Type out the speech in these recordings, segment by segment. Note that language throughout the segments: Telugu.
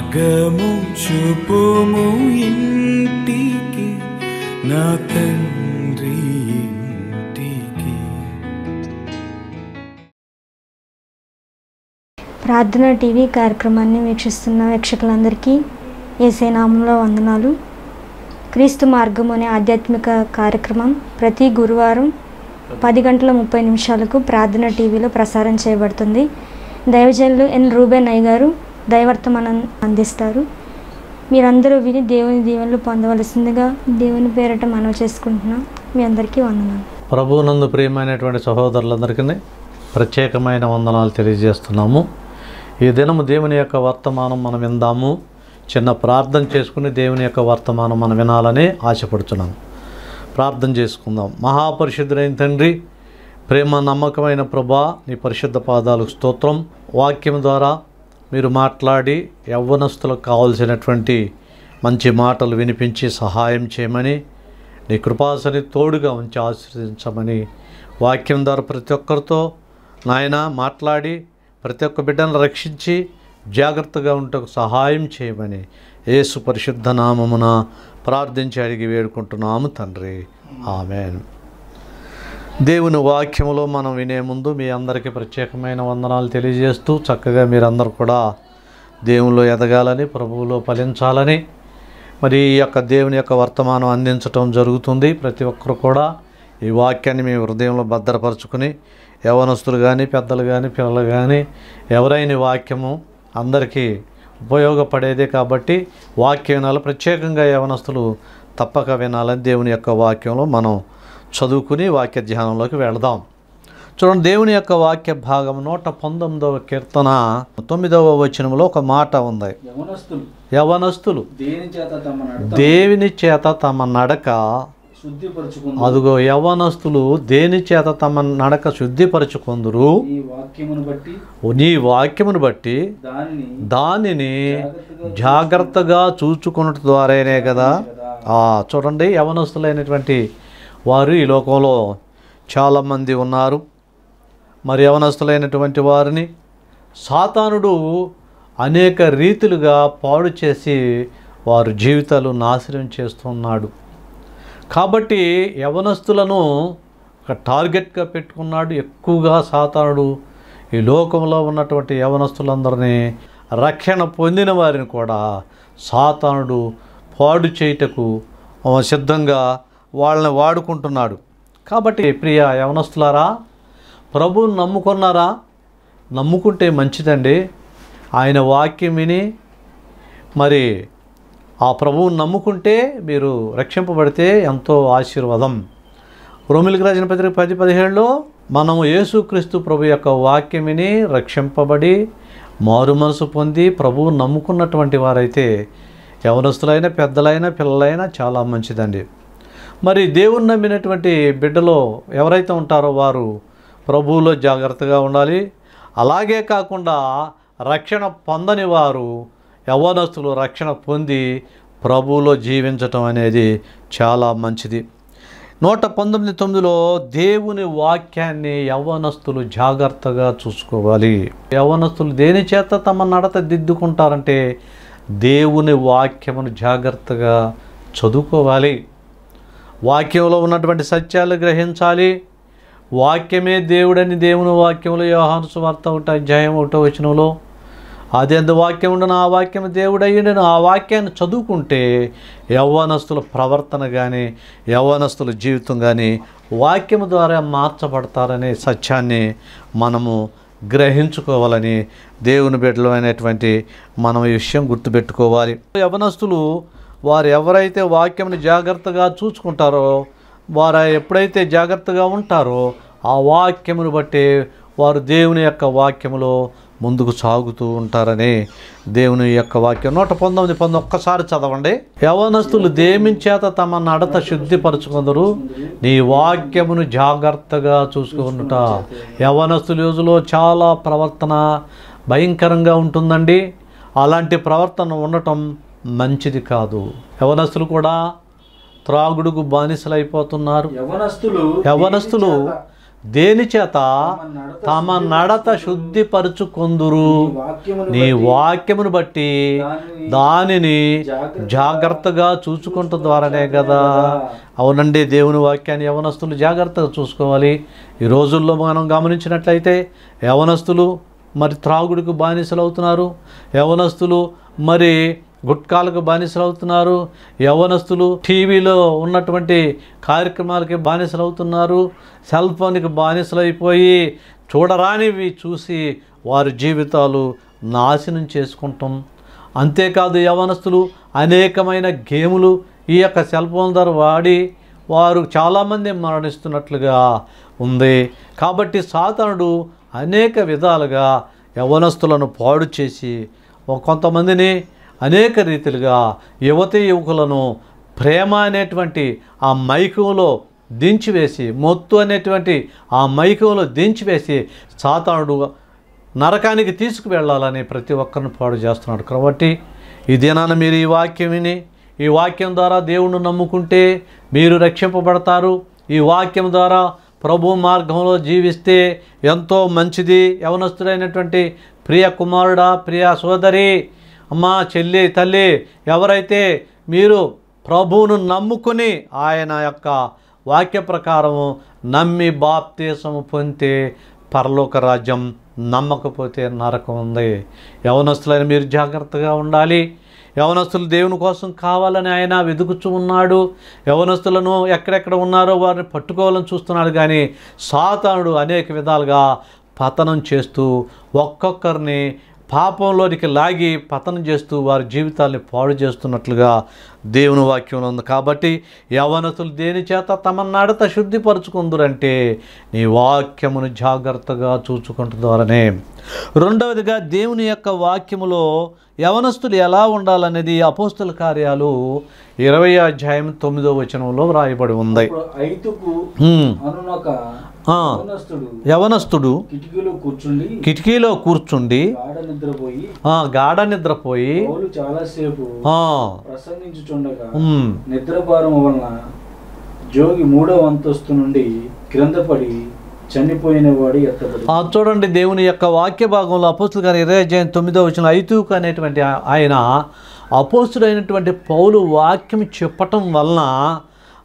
మార్గము చూపుము ఇంటికి నా తండ్రి ఇంటికి ప్రార్థన టీవీ కార్యక్రమాన్ని వీక్షిస్తున్న వీక్షకులందరికీ నామంలో వందనాలు క్రీస్తు మార్గం అనే ఆధ్యాత్మిక కార్యక్రమం ప్రతి గురువారం పది గంటల ముప్పై నిమిషాలకు ప్రార్థన టీవీలో ప్రసారం చేయబడుతుంది దైవజనులు ఎన్ రూబెన్ అయ్య గారు దైవర్తం అందిస్తారు మీరందరూ విని దేవుని దీవెనలు పొందవలసిందిగా దేవుని పేరట మనవి చేసుకుంటున్నాం మీ అందరికీ వందనాలు ప్రభువునందు ప్రియమైనటువంటి సహోదరులందరికీ ప్రత్యేకమైన వందనాలు తెలియజేస్తున్నాము ఈ దినము దేవుని యొక్క వర్తమానం మనం విందాము చిన్న ప్రార్థన చేసుకుని దేవుని యొక్క వర్తమానం మనం వినాలని ఆశపడుతున్నాము ప్రార్థన చేసుకుందాం మహాపరిశుద్ధులైన తండ్రి ప్రేమ నమ్మకమైన ప్రభా నీ పరిశుద్ధ పాదాలకు స్తోత్రం వాక్యం ద్వారా మీరు మాట్లాడి యవ్వనస్తులకు కావలసినటువంటి మంచి మాటలు వినిపించి సహాయం చేయమని నీ కృపాసని తోడుగా ఉంచి ఆశ్రదించమని వాక్యం ద్వారా ప్రతి ఒక్కరితో నాయన మాట్లాడి ప్రతి ఒక్క బిడ్డను రక్షించి జాగ్రత్తగా ఉంటకు సహాయం చేయమని ఏసు పరిశుద్ధ నామమున ప్రార్థించి అడిగి వేడుకుంటున్నాము తండ్రి ఆమెను దేవుని వాక్యంలో మనం వినే ముందు మీ అందరికీ ప్రత్యేకమైన వందనాలు తెలియజేస్తూ చక్కగా మీరందరూ కూడా దేవుల్లో ఎదగాలని ప్రభువులో ఫలించాలని మరి ఈ యొక్క దేవుని యొక్క వర్తమానం అందించటం జరుగుతుంది ప్రతి ఒక్కరు కూడా ఈ వాక్యాన్ని మీ హృదయంలో భద్రపరచుకుని యవనస్తులు కానీ పెద్దలు కానీ పిల్లలు కానీ ఎవరైన వాక్యము అందరికీ ఉపయోగపడేదే కాబట్టి వాక్యం వినాలి ప్రత్యేకంగా యవనస్తులు తప్పక వినాలని దేవుని యొక్క వాక్యంలో మనం చదువుకుని వాక్య ధ్యానంలోకి వెళదాం చూడండి దేవుని యొక్క వాక్య భాగం నూట పంతొమ్మిదవ కీర్తన తొమ్మిదవ వచనంలో ఒక మాట ఉంది యవనస్తులు దేవుని చేత తమ నడక అదిగో యవనస్తులు దేని చేత తమ నడక శుద్ధిపరచుకుందరు నీ వాక్యమును బట్టి దానిని జాగ్రత్తగా చూచుకున్న ద్వారానే కదా చూడండి యవనస్తులైనటువంటి వారు ఈ లోకంలో చాలామంది ఉన్నారు మరి యవనస్తులైనటువంటి వారిని సాతానుడు అనేక రీతులుగా పాడు చేసి వారు జీవితాలు నాశనం చేస్తున్నాడు కాబట్టి యవనస్తులను ఒక టార్గెట్గా పెట్టుకున్నాడు ఎక్కువగా సాతానుడు ఈ లోకంలో ఉన్నటువంటి యవనస్తులందరినీ రక్షణ పొందిన వారిని కూడా సాతానుడు పాడు చేయుటకు సిద్ధంగా వాళ్ళని వాడుకుంటున్నాడు కాబట్టి ప్రియ యవనస్తులారా ప్రభువుని నమ్ముకున్నారా నమ్ముకుంటే మంచిదండి ఆయన వాక్యం విని మరి ఆ ప్రభువుని నమ్ముకుంటే మీరు రక్షింపబడితే ఎంతో ఆశీర్వాదం రోమిలికి రాజిన పత్రిక పది పదిహేడులో మనము యేసుక్రీస్తు ప్రభు యొక్క వాక్యం విని రక్షింపబడి మారు మనసు పొంది ప్రభువు నమ్ముకున్నటువంటి వారైతే యవనస్తులైన పెద్దలైన పిల్లలైనా చాలా మంచిదండి మరి దేవుని నమ్మినటువంటి బిడ్డలో ఎవరైతే ఉంటారో వారు ప్రభువులో జాగ్రత్తగా ఉండాలి అలాగే కాకుండా రక్షణ పొందని వారు యవ్వనస్తులు రక్షణ పొంది ప్రభువులో జీవించటం అనేది చాలా మంచిది నూట పంతొమ్మిది తొమ్మిదిలో దేవుని వాక్యాన్ని యవ్వనస్తులు జాగ్రత్తగా చూసుకోవాలి యవ్వనస్తులు దేని చేత తమ నడత దిద్దుకుంటారంటే దేవుని వాక్యమును జాగ్రత్తగా చదువుకోవాలి వాక్యంలో ఉన్నటువంటి సత్యాలు గ్రహించాలి వాక్యమే దేవుడని దేవుని వాక్యంలో యోహాను సువార్త ఒకటి అధ్యాయం ఒకటో వచనంలో అదేంత వాక్యం ఉండను ఆ వాక్యం దేవుడయ్యండను ఆ వాక్యాన్ని చదువుకుంటే యవ్వనస్తుల ప్రవర్తన కానీ యవ్వనస్తుల జీవితం కానీ వాక్యం ద్వారా మార్చబడతారనే సత్యాన్ని మనము గ్రహించుకోవాలని దేవుని బిడ్డలు అనేటువంటి మనం ఈ విషయం గుర్తుపెట్టుకోవాలి యవనస్తులు వారు ఎవరైతే వాక్యంని జాగ్రత్తగా చూసుకుంటారో వారు ఎప్పుడైతే జాగ్రత్తగా ఉంటారో ఆ వాక్యమును బట్టి వారు దేవుని యొక్క వాక్యములో ముందుకు సాగుతూ ఉంటారని దేవుని యొక్క వాక్యం నూట పంతొమ్మిది పంతొమ్మిది ఒక్కసారి చదవండి యవనస్తులు దేమించేత తమ నడత శుద్ధిపరచుకుందరు నీ వాక్యమును జాగ్రత్తగా చూసుకుంట యవనస్తుల యూజులో చాలా ప్రవర్తన భయంకరంగా ఉంటుందండి అలాంటి ప్రవర్తన ఉండటం మంచిది కాదు యవనస్తులు కూడా త్రాగుడుకు బానిసలైపోతున్నారు యవనస్తులు యవనస్తులు దేని చేత తమ నడత పరుచుకుందురు నీ వాక్యమును బట్టి దానిని జాగ్రత్తగా చూసుకుంట ద్వారానే కదా అవునండి దేవుని వాక్యాన్ని యవనస్తులు జాగ్రత్తగా చూసుకోవాలి ఈ రోజుల్లో మనం గమనించినట్లయితే యవనస్తులు మరి త్రాగుడికి బానిసలు అవుతున్నారు యవనస్తులు మరి గుట్కాలకు బానిసలు అవుతున్నారు యవ్వనస్తులు టీవీలో ఉన్నటువంటి కార్యక్రమాలకి బానిసలు అవుతున్నారు సెల్ ఫోన్కి బానిసలు అయిపోయి చూడరానివి చూసి వారి జీవితాలు నాశనం చేసుకుంటాం అంతేకాదు యవనస్తులు అనేకమైన గేములు ఈ యొక్క సెల్ ఫోన్ ద్వారా వాడి వారు చాలామంది మరణిస్తున్నట్లుగా ఉంది కాబట్టి సాధనుడు అనేక విధాలుగా యవనస్తులను పాడు చేసి కొంతమందిని అనేక రీతిలుగా యువతీ యువకులను ప్రేమ అనేటువంటి ఆ మైకంలో దించివేసి మొత్తు అనేటువంటి ఆ మైకంలో దించివేసి సాతానుడు నరకానికి తీసుకువెళ్ళాలని ప్రతి ఒక్కరిని పాడు చేస్తున్నాడు కాబట్టి ఈ దినాన మీరు ఈ వాక్యం విని ఈ వాక్యం ద్వారా దేవుణ్ణి నమ్ముకుంటే మీరు రక్షింపబడతారు ఈ వాక్యం ద్వారా ప్రభు మార్గంలో జీవిస్తే ఎంతో మంచిది యవనస్తుడైనటువంటి ప్రియ కుమారుడా ప్రియ సోదరి అమ్మా చెల్లి తల్లి ఎవరైతే మీరు ప్రభువును నమ్ముకుని ఆయన యొక్క వాక్య ప్రకారము నమ్మి బాప్తీసము పొందితే పరలోక రాజ్యం నమ్మకపోతే నరకం ఉంది యవనస్తులైన మీరు జాగ్రత్తగా ఉండాలి యవనస్తులు దేవుని కోసం కావాలని ఆయన వెతుకుచూ ఉన్నాడు యవనస్తులను ఎక్కడెక్కడ ఉన్నారో వారిని పట్టుకోవాలని చూస్తున్నాడు కానీ సాతానుడు అనేక విధాలుగా పతనం చేస్తూ ఒక్కొక్కరిని పాపంలోనికి లాగి పతనం చేస్తూ వారి జీవితాల్ని పాడు చేస్తున్నట్లుగా దేవుని వాక్యం ఉంది కాబట్టి యవనతులు దేని చేత తమన్నాడత శుద్ధిపరుచుకుందరంటే నీ వాక్యమును జాగ్రత్తగా చూచుకుంటు ద్వారానే రెండవదిగా దేవుని యొక్క వాక్యములో యవనస్తులు ఎలా ఉండాలనేది అపోస్తుల కార్యాలు ఇరవై అధ్యాయం తొమ్మిదో వచనంలో వ్రాయబడి ఉంది యవనస్తుడు కిటికీలో కూర్చుండి గాఢ నిద్రపోయి చాలాసేపు నిద్రపారం వలన జోగి మూడవ అంతస్తు నుండి క్రింద పడి చనిపోయిన వాడు చూడండి దేవుని యొక్క వాక్య భాగంలో అపోస్తులు గారు ఇరవై అధ్యాయం తొమ్మిదో వచ్చిన ఐతుక అనేటువంటి ఆయన అపోస్తుడైనటువంటి పౌలు వాక్యం చెప్పటం వలన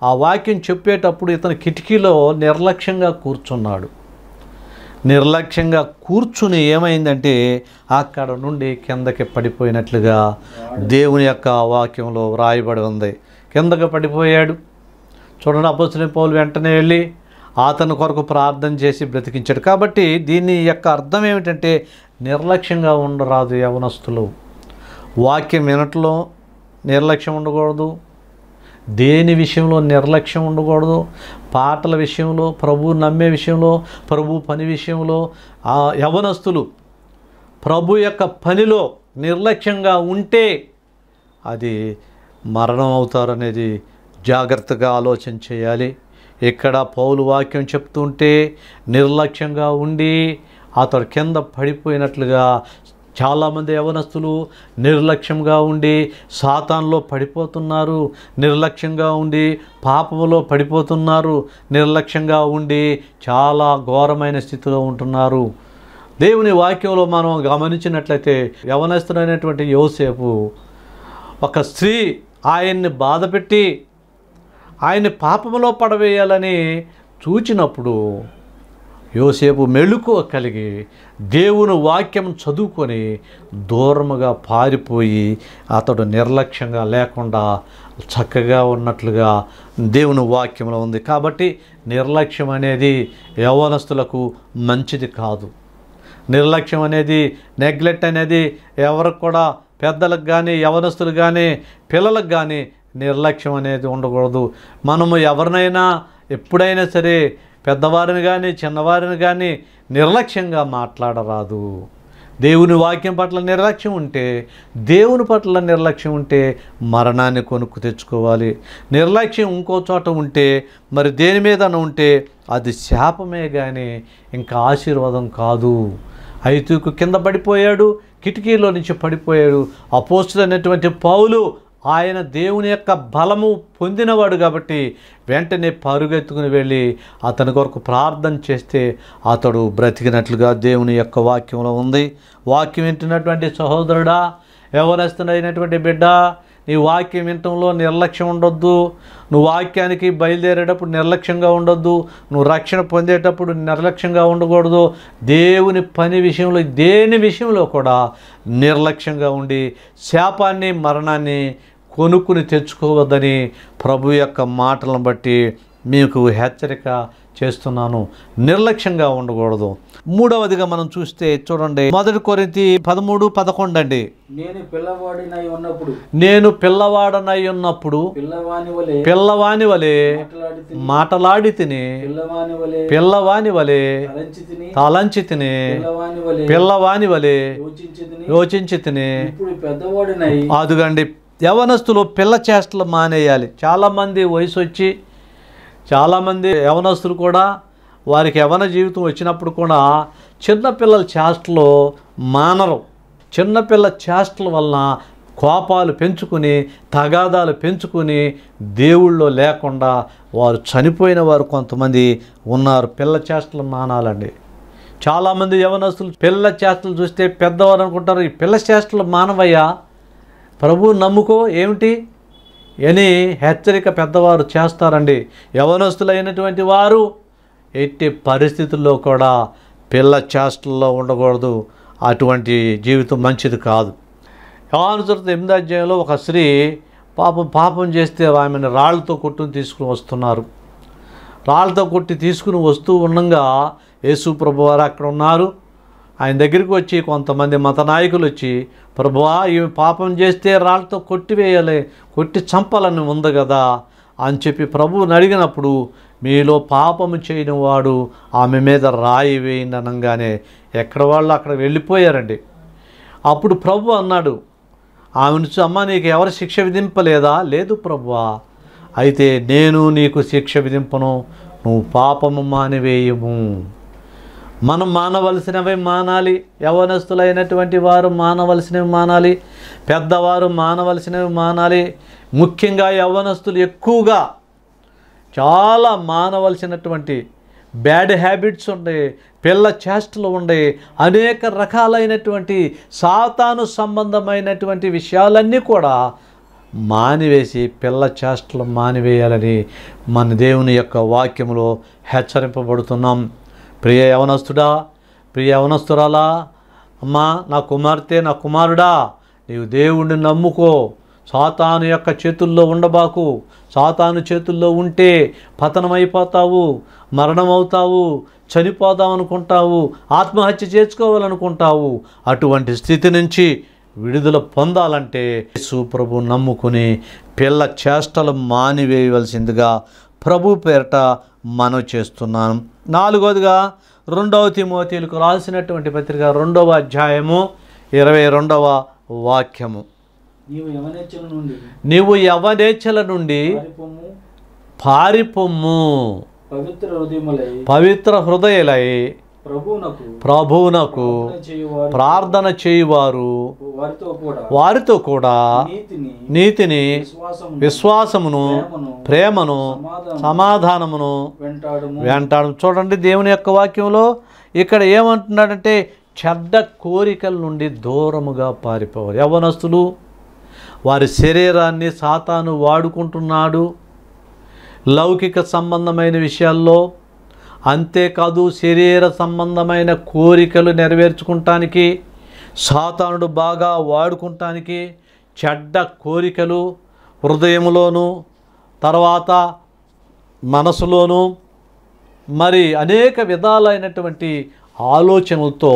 ఆ వాక్యం చెప్పేటప్పుడు ఇతను కిటికీలో నిర్లక్ష్యంగా కూర్చున్నాడు నిర్లక్ష్యంగా కూర్చుని ఏమైందంటే అక్కడ నుండి కిందకి పడిపోయినట్లుగా దేవుని యొక్క వాక్యంలో వ్రాయబడి ఉంది కిందకి పడిపోయాడు చూడండి అపోసిన పౌలు వెంటనే వెళ్ళి అతని కొరకు ప్రార్థన చేసి బ్రతికించాడు కాబట్టి దీని యొక్క అర్థం ఏమిటంటే నిర్లక్ష్యంగా ఉండరాదు యవనస్తులు వాక్యం వినట్లో నిర్లక్ష్యం ఉండకూడదు దేని విషయంలో నిర్లక్ష్యం ఉండకూడదు పాటల విషయంలో ప్రభు నమ్మే విషయంలో ప్రభు పని విషయంలో ఆ యవనస్తులు ప్రభు యొక్క పనిలో నిర్లక్ష్యంగా ఉంటే అది మరణం అవుతారనేది జాగ్రత్తగా ఆలోచన చేయాలి ఇక్కడ పౌలు వాక్యం చెప్తుంటే నిర్లక్ష్యంగా ఉండి అతడు కింద పడిపోయినట్లుగా చాలామంది యవనస్తులు నిర్లక్ష్యంగా ఉండి సాతాన్లో పడిపోతున్నారు నిర్లక్ష్యంగా ఉండి పాపములో పడిపోతున్నారు నిర్లక్ష్యంగా ఉండి చాలా ఘోరమైన స్థితిలో ఉంటున్నారు దేవుని వాక్యంలో మనం గమనించినట్లయితే యవనస్తుడైనటువంటి యోసేపు ఒక స్త్రీ ఆయన్ని బాధపెట్టి ఆయన్ని పాపములో పడవేయాలని చూచినప్పుడు యోసేపు మెళుకువ కలిగి దేవుని వాక్యం చదువుకొని దూరముగా పారిపోయి అతడు నిర్లక్ష్యంగా లేకుండా చక్కగా ఉన్నట్లుగా దేవుని వాక్యంలో ఉంది కాబట్టి నిర్లక్ష్యం అనేది యవనస్తులకు మంచిది కాదు నిర్లక్ష్యం అనేది నెగ్లెక్ట్ అనేది ఎవరికి కూడా పెద్దలకు కానీ యవనస్తులు కానీ పిల్లలకు కానీ నిర్లక్ష్యం అనేది ఉండకూడదు మనము ఎవరినైనా ఎప్పుడైనా సరే పెద్దవారిని కానీ చిన్నవారిని కానీ నిర్లక్ష్యంగా మాట్లాడరాదు దేవుని వాక్యం పట్ల నిర్లక్ష్యం ఉంటే దేవుని పట్ల నిర్లక్ష్యం ఉంటే మరణాన్ని కొనుక్కు తెచ్చుకోవాలి నిర్లక్ష్యం ఇంకో చోట ఉంటే మరి దేని మీద ఉంటే అది శాపమే కానీ ఇంకా ఆశీర్వాదం కాదు ఐతుకు కింద పడిపోయాడు కిటికీలో నుంచి పడిపోయాడు అపోస్తులు అనేటువంటి పావులు ఆయన దేవుని యొక్క బలము పొందినవాడు కాబట్టి వెంటనే పరుగెత్తుకుని వెళ్ళి అతని కొరకు ప్రార్థన చేస్తే అతడు బ్రతికినట్లుగా దేవుని యొక్క వాక్యంలో ఉంది వాక్యం వింటున్నటువంటి సహోదరుడా ఎవరస్తున్నటువంటి బిడ్డ నీ వాక్యం వినటంలో నిర్లక్ష్యం ఉండొద్దు నువ్వు వాక్యానికి బయలుదేరేటప్పుడు నిర్లక్ష్యంగా ఉండొద్దు నువ్వు రక్షణ పొందేటప్పుడు నిర్లక్ష్యంగా ఉండకూడదు దేవుని పని విషయంలో దేని విషయంలో కూడా నిర్లక్ష్యంగా ఉండి శాపాన్ని మరణాన్ని కొనుక్కుని తెచ్చుకోవద్దని ప్రభు యొక్క మాటలను బట్టి మీకు హెచ్చరిక చేస్తున్నాను నిర్లక్ష్యంగా ఉండకూడదు మూడవదిగా మనం చూస్తే చూడండి మొదటి కొరింతి పదమూడు పదకొండు అండి నేను పిల్లవాడినై ఉన్నప్పుడు నేను పిల్లవాడనై ఉన్నప్పుడు పిల్లవాని వలె మాటలాడి తిని పిల్లవాని వలె తలంచి తిని పిల్లవాని వలె యోచించి తిని అదుగండి యవనస్తులు పిల్ల చేష్టలు మానేయాలి చాలామంది వయసు వచ్చి చాలామంది యవనస్తులు కూడా వారికి యవన జీవితం వచ్చినప్పుడు కూడా చిన్నపిల్లల చేష్టలు మానరు చిన్నపిల్ల చేష్టల వలన కోపాలు పెంచుకుని తగాదాలు పెంచుకుని దేవుళ్ళో లేకుండా వారు చనిపోయిన వారు కొంతమంది ఉన్నారు పిల్ల చేష్టలు మానాలండి చాలామంది యవనస్తులు పిల్ల చేష్టలు చూస్తే పెద్దవారు అనుకుంటారు ఈ పిల్ల చేష్టలు మానవయ్యా ప్రభు నమ్ముకో ఏమిటి అని హెచ్చరిక పెద్దవారు చేస్తారండి యవనస్తులైనటువంటి వారు ఎట్టి పరిస్థితుల్లో కూడా పిల్ల చేష్టల్లో ఉండకూడదు అటువంటి జీవితం మంచిది కాదు యవనసులతో ఎనిమిది అధ్యాయంలో ఒక స్త్రీ పాపం పాపం చేస్తే ఆమెను రాళ్ళతో కొట్టుని తీసుకుని వస్తున్నారు రాళ్ళతో కొట్టి తీసుకుని వస్తూ ఉండగా యేసు ప్రభు వారు అక్కడ ఉన్నారు ఆయన దగ్గరికి వచ్చి కొంతమంది మత నాయకులు వచ్చి ప్రభువా ఇవి పాపం చేస్తే రాళ్ళతో కొట్టివేయాలి కొట్టి చంపాలని ఉంది కదా అని చెప్పి ప్రభువుని అడిగినప్పుడు మీలో పాపము చేయని వాడు ఆమె మీద రాయి వేయండి అనగానే ఎక్కడ వాళ్ళు అక్కడ వెళ్ళిపోయారండి అప్పుడు ప్రభు అన్నాడు ఆమె నుంచి అమ్మ నీకు ఎవరు శిక్ష విధింపలేదా లేదు ప్రభువా అయితే నేను నీకు శిక్ష విధింపను నువ్వు పాపము మానివేయము మనం మానవలసినవి మానాలి యవనస్తులైనటువంటి వారు మానవలసినవి మానాలి పెద్దవారు మానవలసినవి మానాలి ముఖ్యంగా యవనస్తులు ఎక్కువగా చాలా మానవలసినటువంటి బ్యాడ్ హ్యాబిట్స్ ఉండే పిల్ల చేష్టలు ఉండే అనేక రకాలైనటువంటి సాతాను సంబంధమైనటువంటి విషయాలన్నీ కూడా మానివేసి పిల్ల చేష్టలు మానివేయాలని మన దేవుని యొక్క వాక్యంలో హెచ్చరింపబడుతున్నాం ప్రియ యవనస్తుడా ప్రియ యవనస్తురాలా అమ్మా నా కుమార్తె నా కుమారుడా నీవు దేవుణ్ణి నమ్ముకో సాతాను యొక్క చేతుల్లో ఉండబాకు సాతాను చేతుల్లో ఉంటే పతనమైపోతావు మరణమవుతావు అనుకుంటావు ఆత్మహత్య చేసుకోవాలనుకుంటావు అటువంటి స్థితి నుంచి విడుదల పొందాలంటే సుప్రభు నమ్ముకుని పిల్ల చేష్టలు మానివేయవలసిందిగా ప్రభు పేరట మనం చేస్తున్నాను నాలుగోదిగా రెండవ తిమోతీలకు రాసినటువంటి పత్రిక రెండవ అధ్యాయము ఇరవై రెండవ వాక్యము నీవు యవనేచ్చల నుండి పారిపొమ్ము పవిత్ర హృదయములై ప్రభువునకు ప్రార్థన చేయువారు వారితో కూడా నీతిని విశ్వాసమును ప్రేమను సమాధానమును వెంటాడు చూడండి దేవుని యొక్క వాక్యంలో ఇక్కడ ఏమంటున్నాడంటే చెడ్డ కోరికల నుండి దూరముగా పారిపోవారు యవనస్తులు వారి శరీరాన్ని సాతాను వాడుకుంటున్నాడు లౌకిక సంబంధమైన విషయాల్లో అంతేకాదు శరీర సంబంధమైన కోరికలు నెరవేర్చుకుంటానికి సాతానుడు బాగా వాడుకుంటానికి చెడ్డ కోరికలు హృదయంలోనూ తర్వాత మనసులోనూ మరి అనేక విధాలైనటువంటి ఆలోచనలతో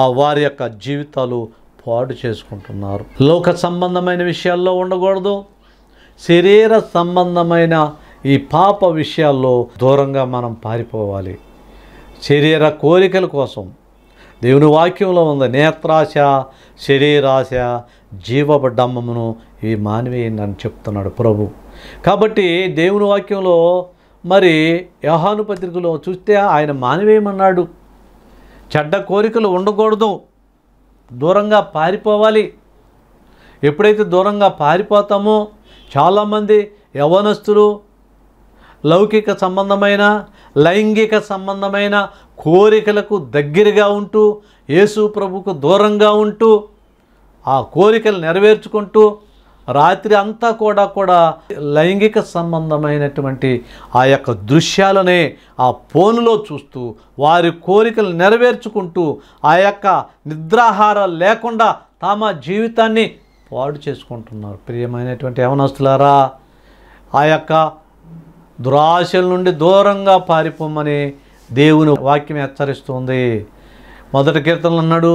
ఆ వారి యొక్క జీవితాలు పాడు చేసుకుంటున్నారు లోక సంబంధమైన విషయాల్లో ఉండకూడదు శరీర సంబంధమైన ఈ పాప విషయాల్లో దూరంగా మనం పారిపోవాలి శరీర కోరికల కోసం దేవుని వాక్యంలో ఉంది నేత్రాశ శరీరాశ జీవబడ్డమ్మమును ఈ ఇవి నన్ను చెప్తున్నాడు ప్రభు కాబట్టి దేవుని వాక్యంలో మరి యోహాను పత్రికలో చూస్తే ఆయన మానివేయమన్నాడు చెడ్డ కోరికలు ఉండకూడదు దూరంగా పారిపోవాలి ఎప్పుడైతే దూరంగా పారిపోతామో చాలామంది యవనస్తులు లౌకిక సంబంధమైన లైంగిక సంబంధమైన కోరికలకు దగ్గరగా ఉంటూ యేసు ప్రభుకు దూరంగా ఉంటూ ఆ కోరికలు నెరవేర్చుకుంటూ రాత్రి అంతా కూడా కూడా లైంగిక సంబంధమైనటువంటి ఆ యొక్క దృశ్యాలనే ఆ ఫోన్లో చూస్తూ వారి కోరికలు నెరవేర్చుకుంటూ ఆ యొక్క నిద్రాహారాలు లేకుండా తమ జీవితాన్ని పాడు చేసుకుంటున్నారు ప్రియమైనటువంటి యవనస్తులారా ఆ యొక్క దురాశల నుండి దూరంగా పారిపోమని దేవుని వాక్యం హెచ్చరిస్తుంది మొదటి కీర్తనలు అన్నాడు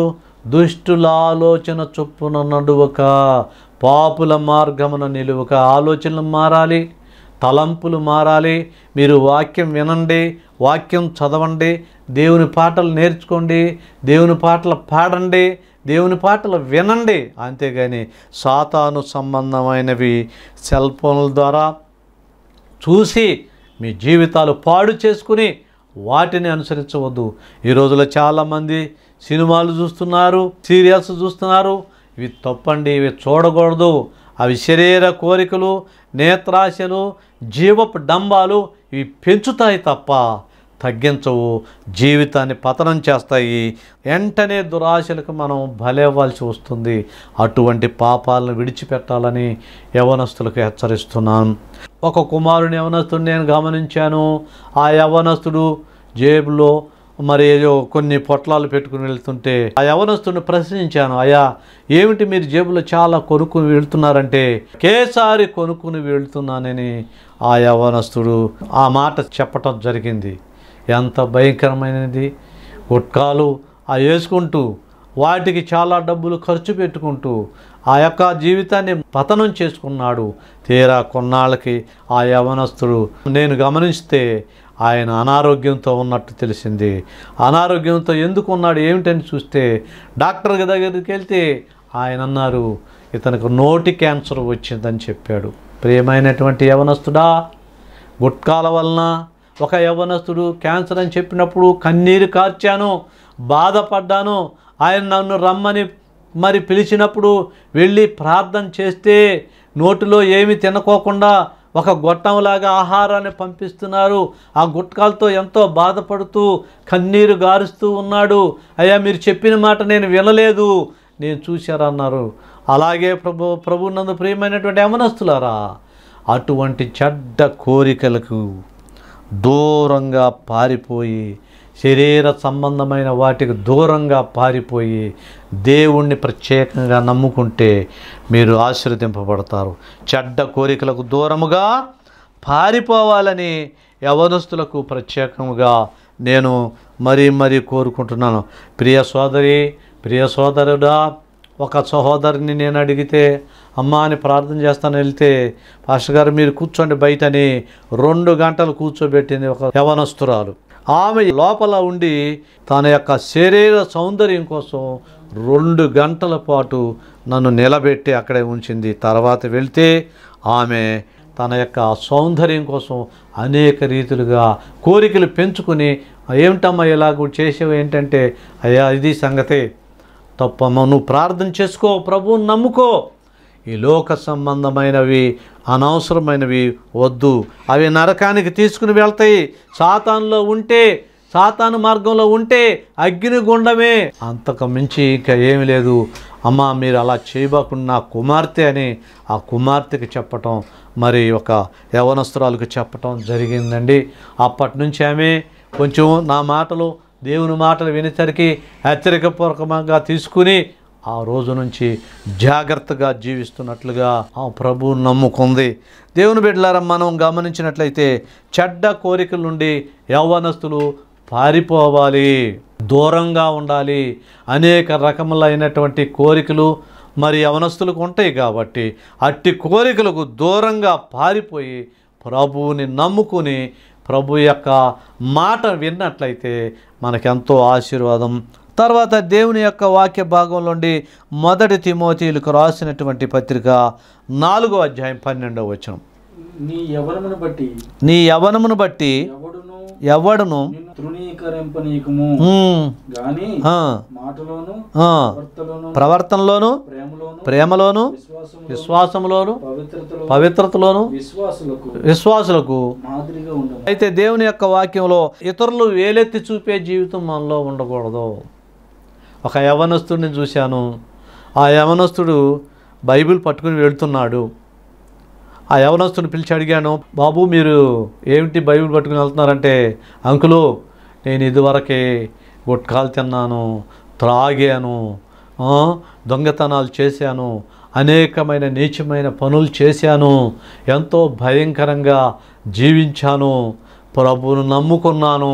ఆలోచన చొప్పున నడువక పాపుల మార్గమున నిలువక ఆలోచనలు మారాలి తలంపులు మారాలి మీరు వాక్యం వినండి వాక్యం చదవండి దేవుని పాటలు నేర్చుకోండి దేవుని పాటలు పాడండి దేవుని పాటలు వినండి అంతేగాని సాతాను సంబంధమైనవి సెల్ ఫోన్ల ద్వారా చూసి మీ జీవితాలు పాడు చేసుకుని వాటిని అనుసరించవద్దు ఈ రోజులో చాలామంది సినిమాలు చూస్తున్నారు సీరియల్స్ చూస్తున్నారు ఇవి తప్పండి ఇవి చూడకూడదు అవి శరీర కోరికలు నేత్రాశలు జీవపు డంబాలు ఇవి పెంచుతాయి తప్ప తగ్గించవు జీవితాన్ని పతనం చేస్తాయి వెంటనే దురాశలకు మనం భలేవ్వాల్సి వస్తుంది అటువంటి పాపాలను విడిచిపెట్టాలని యవనస్తులకు హెచ్చరిస్తున్నాను ఒక కుమారుని యవనస్తుడు నేను గమనించాను ఆ యవనస్తుడు జేబులో మరి ఏదో కొన్ని పొట్లాలు పెట్టుకుని వెళ్తుంటే ఆ యవనస్తుని ప్రశ్నించాను అయ్యా ఏమిటి మీరు జేబులో చాలా కొనుక్కుని వెళ్తున్నారంటే కేసారి కొనుక్కుని వెళ్తున్నానని ఆ యవనస్తుడు ఆ మాట చెప్పటం జరిగింది ఎంత భయంకరమైనది గుట్కాలు అవి వేసుకుంటూ వాటికి చాలా డబ్బులు ఖర్చు పెట్టుకుంటూ ఆ యొక్క జీవితాన్ని పతనం చేసుకున్నాడు తీరా కొన్నాళ్ళకి ఆ యవనస్తుడు నేను గమనిస్తే ఆయన అనారోగ్యంతో ఉన్నట్టు తెలిసింది అనారోగ్యంతో ఎందుకు ఉన్నాడు ఏమిటని చూస్తే డాక్టర్ దగ్గరికి వెళ్తే ఆయన అన్నారు ఇతనికి నోటి క్యాన్సర్ వచ్చిందని చెప్పాడు ప్రియమైనటువంటి యవనస్తుడా గుట్కాల వలన ఒక యవనస్తుడు క్యాన్సర్ అని చెప్పినప్పుడు కన్నీరు కార్చాను బాధపడ్డాను ఆయన నన్ను రమ్మని మరి పిలిచినప్పుడు వెళ్ళి ప్రార్థన చేస్తే నోటిలో ఏమి తినకోకుండా ఒక గొట్టంలాగా ఆహారాన్ని పంపిస్తున్నారు ఆ గుట్కాలతో ఎంతో బాధపడుతూ కన్నీరు గారుస్తూ ఉన్నాడు అయ్యా మీరు చెప్పిన మాట నేను వినలేదు నేను చూశారన్నారు అలాగే ప్రభు ప్రభు నందు ప్రియమైనటువంటి యమనస్తులారా అటువంటి చెడ్డ కోరికలకు దూరంగా పారిపోయి శరీర సంబంధమైన వాటికి దూరంగా పారిపోయి దేవుణ్ణి ప్రత్యేకంగా నమ్ముకుంటే మీరు ఆశ్రదింపబడతారు చెడ్డ కోరికలకు దూరముగా పారిపోవాలని యవనస్తులకు ప్రత్యేకముగా నేను మరీ మరీ కోరుకుంటున్నాను ప్రియ సోదరి ప్రియ సోదరుడా ఒక సహోదరిని నేను అడిగితే అమ్మ అని ప్రార్థన చేస్తాను వెళ్తే పాస్టర్ గారు మీరు కూర్చోండి బయటని రెండు గంటలు కూర్చోబెట్టింది ఒక యవనస్తురాలు ఆమె లోపల ఉండి తన యొక్క శరీర సౌందర్యం కోసం రెండు గంటల పాటు నన్ను నిలబెట్టి అక్కడే ఉంచింది తర్వాత వెళ్తే ఆమె తన యొక్క సౌందర్యం కోసం అనేక రీతులుగా కోరికలు పెంచుకుని ఏమిటమ్మా ఇలా చేసేవి ఏంటంటే అయ్యా ఇది సంగతే తప్పమ్మ నువ్వు ప్రార్థన చేసుకో ప్రభువు నమ్ముకో ఈ లోక సంబంధమైనవి అనవసరమైనవి వద్దు అవి నరకానికి తీసుకుని వెళ్తాయి సాతాన్లో ఉంటే సాతాను మార్గంలో ఉంటే అగ్ని గుండమే అంతకు మించి ఇంకా ఏమి లేదు అమ్మ మీరు అలా చేయబోకుండా కుమార్తె అని ఆ కుమార్తెకి చెప్పటం మరి ఒక యవనస్త్రాలకు చెప్పటం జరిగిందండి అప్పటి నుంచి ఆమె కొంచెం నా మాటలు దేవుని మాటలు వినేసరికి హెచ్చరికపూర్వకంగా తీసుకుని ఆ రోజు నుంచి జాగ్రత్తగా జీవిస్తున్నట్లుగా ఆ ప్రభువు నమ్ముకుంది దేవుని బిడ్డలారా మనం గమనించినట్లయితే చెడ్డ కోరికల నుండి యవ్వనస్తులు పారిపోవాలి దూరంగా ఉండాలి అనేక రకములైనటువంటి కోరికలు మరి యవనస్తులకు ఉంటాయి కాబట్టి అట్టి కోరికలకు దూరంగా పారిపోయి ప్రభువుని నమ్ముకుని ప్రభు యొక్క మాట విన్నట్లయితే మనకెంతో ఆశీర్వాదం తర్వాత దేవుని యొక్క వాక్య భాగంలో నుండి మొదటి తిమోతీలకు రాసినటువంటి పత్రిక నాలుగో అధ్యాయం పన్నెండవ వచనం నీ యవనమును బట్టి నీ యవనమును బట్టి ఎవడును ప్రవర్తనలోను ప్రేమలోను విశ్వాసంలోను పవిత్రతలోను విశ్వాసులకు అయితే దేవుని యొక్క వాక్యంలో ఇతరులు వేలెత్తి చూపే జీవితం మనలో ఉండకూడదు ఒక యవనస్తుడిని చూశాను ఆ యవనస్తుడు బైబిల్ పట్టుకుని వెళ్తున్నాడు ఆ యవనస్తుని పిలిచి అడిగాను బాబు మీరు ఏమిటి బైబిల్ పట్టుకుని వెళ్తున్నారంటే అంకులు నేను ఇదివరకే గుట్కాలు తిన్నాను త్రాగాను దొంగతనాలు చేశాను అనేకమైన నీచమైన పనులు చేశాను ఎంతో భయంకరంగా జీవించాను ప్రభువును నమ్ముకున్నాను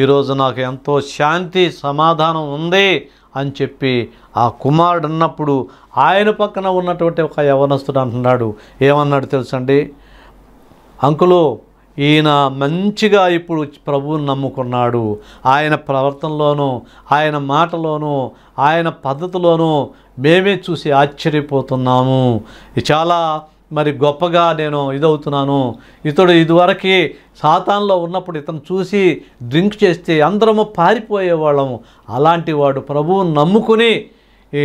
ఈరోజు నాకు ఎంతో శాంతి సమాధానం ఉంది అని చెప్పి ఆ కుమారుడు అన్నప్పుడు ఆయన పక్కన ఉన్నటువంటి ఒక యవనస్తుడు అంటున్నాడు ఏమన్నాడు తెలుసండి అంకులు ఈయన మంచిగా ఇప్పుడు ప్రభువుని నమ్ముకున్నాడు ఆయన ప్రవర్తనలోనూ ఆయన మాటలోనూ ఆయన పద్ధతిలోనూ మేమే చూసి ఆశ్చర్యపోతున్నాము చాలా మరి గొప్పగా నేను ఇదవుతున్నాను ఇతడు ఇదివరకే సాతాన్లో ఉన్నప్పుడు ఇతను చూసి డ్రింక్ చేస్తే అందరము పారిపోయేవాళ్ళము అలాంటి వాడు ప్రభువు నమ్ముకుని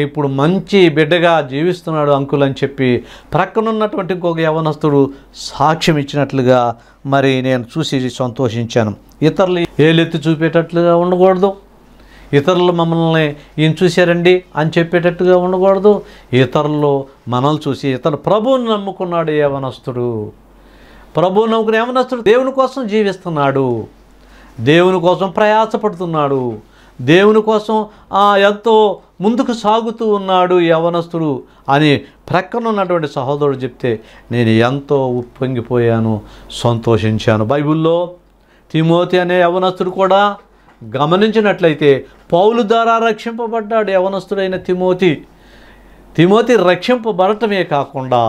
ఇప్పుడు మంచి బిడ్డగా జీవిస్తున్నాడు అంకుల్ అని చెప్పి ప్రక్కనున్నటువంటి ఇంకొక యవనస్తుడు సాక్ష్యం ఇచ్చినట్లుగా మరి నేను చూసి సంతోషించాను ఇతరులు ఏలెత్తి చూపేటట్లుగా ఉండకూడదు ఇతరులు మమ్మల్ని ఈయన చూశారండి అని చెప్పేటట్టుగా ఉండకూడదు ఇతరులు మనల్ని చూసి ఇతను ప్రభువుని నమ్ముకున్నాడు యవనస్తుడు ప్రభువు నమ్ముకుని యవనస్తుడు దేవుని కోసం జీవిస్తున్నాడు దేవుని కోసం ప్రయాసపడుతున్నాడు దేవుని కోసం ఎంతో ముందుకు సాగుతూ ఉన్నాడు యవనస్తుడు అని ప్రక్కన ఉన్నటువంటి సహోదరుడు చెప్తే నేను ఎంతో ఉప్పొంగిపోయాను సంతోషించాను బైబిల్లో తిమోతి అనే యవనస్తుడు కూడా గమనించినట్లయితే పౌలు ద్వారా రక్షింపబడ్డాడు యవనస్తుడైన తిమోతి తిమోతి రక్షింపబడటమే కాకుండా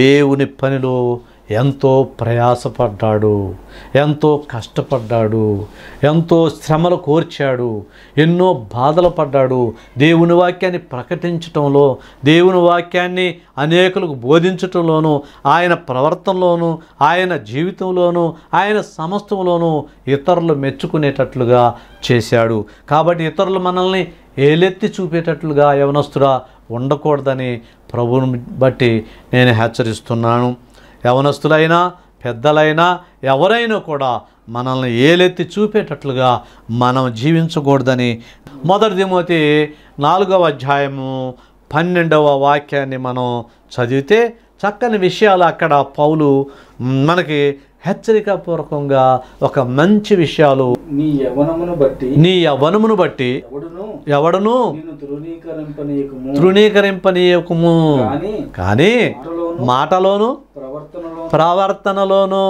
దేవుని పనిలో ఎంతో ప్రయాసపడ్డాడు ఎంతో కష్టపడ్డాడు ఎంతో శ్రమలు కోర్చాడు ఎన్నో బాధలు పడ్డాడు దేవుని వాక్యాన్ని ప్రకటించటంలో దేవుని వాక్యాన్ని అనేకులకు బోధించటంలోనూ ఆయన ప్రవర్తనలోనూ ఆయన జీవితంలోనూ ఆయన సమస్తంలోనూ ఇతరులు మెచ్చుకునేటట్లుగా చేశాడు కాబట్టి ఇతరులు మనల్ని ఏలెత్తి చూపేటట్లుగా యవనస్తుడా ఉండకూడదని ప్రభుని బట్టి నేను హెచ్చరిస్తున్నాను యవనస్తులైనా పెద్దలైనా ఎవరైనా కూడా మనల్ని ఏలెత్తి చూపేటట్లుగా మనం జీవించకూడదని మొదటి దిమోతి నాలుగవ అధ్యాయము పన్నెండవ వాక్యాన్ని మనం చదివితే చక్కని విషయాలు అక్కడ పౌలు మనకి హెచ్చరిక పూర్వకంగా ఒక మంచి విషయాలు నీ యవనమును బట్టి నీ యవనమును బట్టి ఎవడను ధృవీకరింపనీయకము కానీ మాటలోను ప్రవర్తనలోను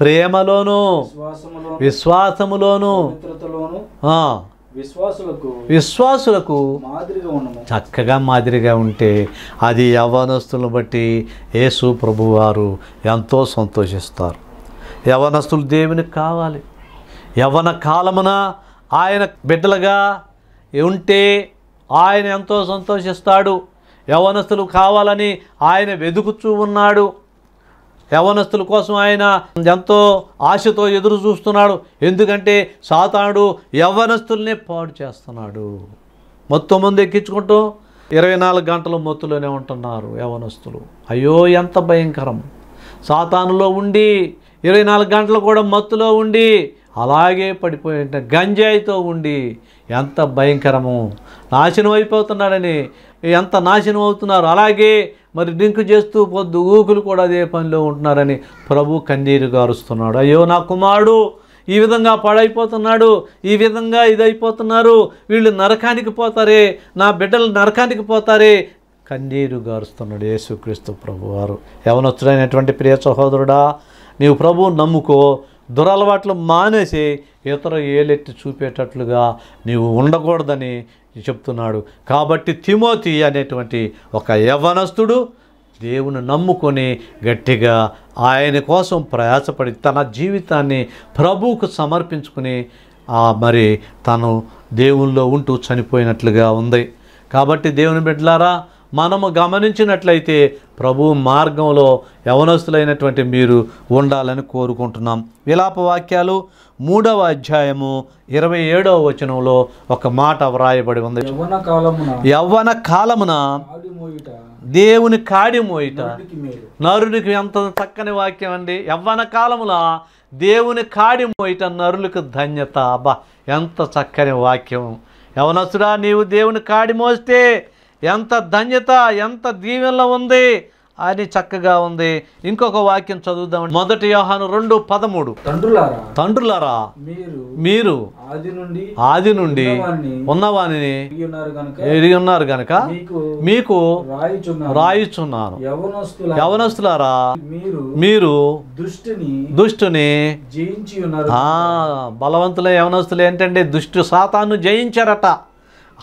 ప్రేమలోను విశ్వాసములోను విశ్వాసులకు చక్కగా మాదిరిగా ఉంటే అది యవనస్తులను బట్టి యేసు ప్రభువారు ఎంతో సంతోషిస్తారు యవనస్తులు దేవునికి కావాలి యవన కాలమున ఆయన బిడ్డలుగా ఉంటే ఆయన ఎంతో సంతోషిస్తాడు యవనస్తులు కావాలని ఆయన వెదుకుచూ ఉన్నాడు యవనస్తుల కోసం ఆయన ఎంతో ఆశతో ఎదురు చూస్తున్నాడు ఎందుకంటే సాతానుడు యవనస్తుల్నే పాడు చేస్తున్నాడు మొత్తం మంది ఎక్కించుకుంటూ ఇరవై నాలుగు గంటల మొత్తులోనే ఉంటున్నారు యవనస్తులు అయ్యో ఎంత భయంకరం సాతానులో ఉండి ఇరవై నాలుగు గంటలు కూడా మత్తులో ఉండి అలాగే పడిపోయి గంజాయితో ఉండి ఎంత భయంకరము నాశనం అయిపోతున్నాడని ఎంత నాశనం అవుతున్నారు అలాగే మరి డ్రింక్ చేస్తూ పొద్దు ఊకులు కూడా అదే పనిలో ఉంటున్నారని ప్రభు కన్నీరు గారుస్తున్నాడు అయ్యో నా కుమారుడు ఈ విధంగా పాడైపోతున్నాడు ఈ విధంగా ఇదైపోతున్నారు వీళ్ళు నరకానికి పోతారే నా బిడ్డలు నరకానికి పోతారే కన్నీరు గారుస్తున్నాడు యేసుక్రీస్తు ప్రభు వారు ఎవనొచ్చుడైనటువంటి ప్రియ సహోదరుడా నీవు ప్రభు నమ్ముకో దురలవాట్లు మానేసి ఇతర ఏలెత్తి చూపేటట్లుగా నీవు ఉండకూడదని చెప్తున్నాడు కాబట్టి తిమోతి అనేటువంటి ఒక యవ్వనస్తుడు దేవుని నమ్ముకొని గట్టిగా ఆయన కోసం ప్రయాసపడి తన జీవితాన్ని ప్రభువుకు సమర్పించుకుని ఆ మరి తను దేవుల్లో ఉంటూ చనిపోయినట్లుగా ఉంది కాబట్టి దేవుని బిడ్డలారా మనము గమనించినట్లయితే ప్రభు మార్గంలో యవనస్తులైనటువంటి మీరు ఉండాలని కోరుకుంటున్నాం విలాప వాక్యాలు మూడవ అధ్యాయము ఇరవై ఏడవ వచనంలో ఒక మాట వ్రాయబడి ఉంది యవ్వన కాలమున దేవుని కాడి మోయిట నరుడికి ఎంత చక్కని వాక్యం అండి యవ్వన కాలముల దేవుని కాడి మోయిట నరులకు ధన్యత అబ్బా ఎంత చక్కని వాక్యం యవనసుడా నీవు దేవుని కాడి మోస్తే ఎంత ధన్యత ఎంత దీవెనలో ఉంది అని చక్కగా ఉంది ఇంకొక వాక్యం చదువుదాం మొదటి వ్యవహారం రెండు పదమూడు తండ్రులారా మీరు ఆది నుండి ఉన్నవాని ఎరిగి ఉన్నారు గనక మీకు రాయిచున్నారు యవనస్తులారా మీరు దుష్టుని బలవంతులే యవనస్తులు ఏంటంటే దుష్టు సాతాను జయించారట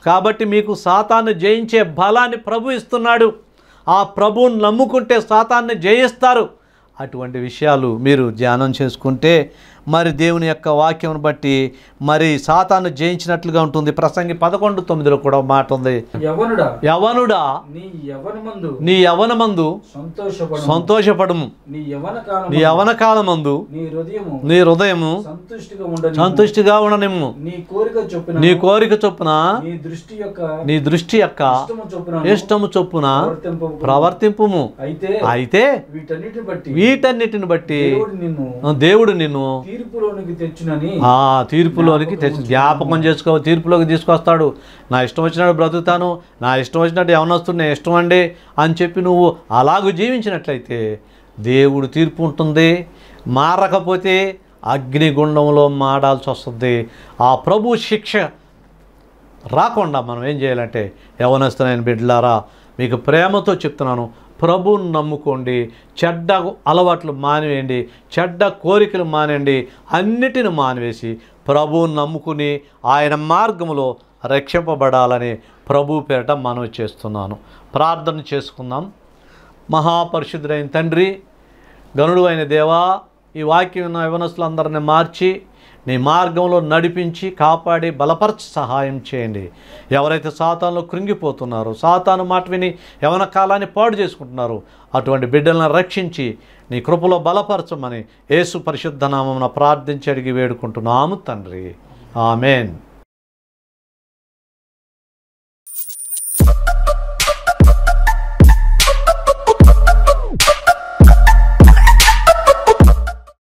కాబట్టి మీకు సాతాను జయించే బలాన్ని ప్రభు ఇస్తున్నాడు ఆ ప్రభువును నమ్ముకుంటే సాతాన్ని జయిస్తారు అటువంటి విషయాలు మీరు ధ్యానం చేసుకుంటే మరి దేవుని యొక్క వాక్యం బట్టి మరి సాతాను జయించినట్లుగా ఉంటుంది ప్రసంగి పదకొండు తొమ్మిదిలో కూడా మాట ఉంది యవనుడా నీ యవన మందు సంతోషపడము నీ యవన మందు నీ హృదయము సంతుష్టిగా ఉండనిమ్ము నీ కోరిక చొప్పున నీ దృష్టి యొక్క ఇష్టము చొప్పున ప్రవర్తింపు అయితే వీటన్నిటిని బట్టి దేవుడు నిన్ను ఆ తీర్పులోనికి తెచ్చు జ్ఞాపకం చేసుకో తీర్పులోకి తీసుకొస్తాడు నా ఇష్టం వచ్చినట్టు బ్రతుకుతాను నా ఇష్టం వచ్చినట్టు ఏమనొస్తుంది ఇష్టం అండి అని చెప్పి నువ్వు అలాగూ జీవించినట్లయితే దేవుడు తీర్పు ఉంటుంది మారకపోతే అగ్నిగుండంలో మాడాల్సి వస్తుంది ఆ ప్రభు శిక్ష రాకుండా మనం ఏం చేయాలంటే యవనస్తులైన బిడ్డలారా మీకు ప్రేమతో చెప్తున్నాను ప్రభువును నమ్ముకోండి చెడ్డ అలవాట్లు మానివేయండి చెడ్డ కోరికలు మానేయండి అన్నిటిని మానివేసి ప్రభువును నమ్ముకుని ఆయన మార్గంలో రక్షింపబడాలని ప్రభు పేరట మనవి చేస్తున్నాను ప్రార్థన చేసుకుందాం మహాపరిశుద్ధుడైన తండ్రి గనుడు అయిన దేవా ఈ వాక్యం యవనస్తులందరిని మార్చి నీ మార్గంలో నడిపించి కాపాడి బలపరచి సహాయం చేయండి ఎవరైతే సాతాన్లో కృంగిపోతున్నారో సాతాను మాట విని యవన కాలాన్ని పాడు చేసుకుంటున్నారో అటువంటి బిడ్డలను రక్షించి నీ కృపలో బలపరచమని యేసు పరిశుద్ధనామం ప్రార్థించి అడిగి వేడుకుంటున్నాము తండ్రి ఆమెన్